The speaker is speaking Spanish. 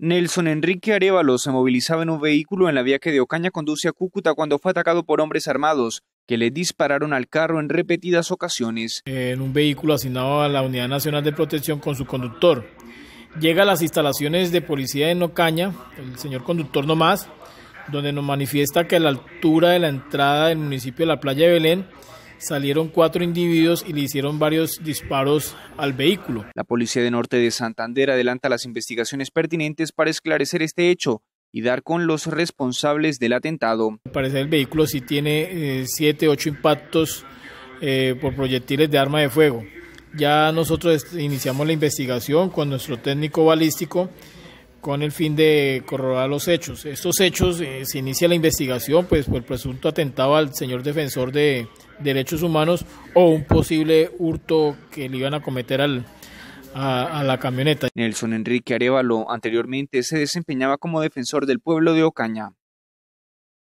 Nelson Enrique Arevalo se movilizaba en un vehículo en la vía que de Ocaña conduce a Cúcuta cuando fue atacado por hombres armados que le dispararon al carro en repetidas ocasiones. En un vehículo asignado a la Unidad Nacional de Protección con su conductor. Llega a las instalaciones de policía en Ocaña, el señor conductor nomás, donde nos manifiesta que a la altura de la entrada del municipio de la playa de Belén salieron cuatro individuos y le hicieron varios disparos al vehículo. La Policía de Norte de Santander adelanta las investigaciones pertinentes para esclarecer este hecho y dar con los responsables del atentado. Al parecer el vehículo sí tiene eh, siete, ocho impactos eh, por proyectiles de arma de fuego. Ya nosotros iniciamos la investigación con nuestro técnico balístico con el fin de corroborar los hechos. Estos hechos eh, se inicia la investigación pues por el presunto atentado al señor defensor de, derechos humanos o un posible hurto que le iban a cometer al, a, a, la camioneta. Nelson Enrique Arevalo anteriormente se desempeñaba como defensor del pueblo de Ocaña.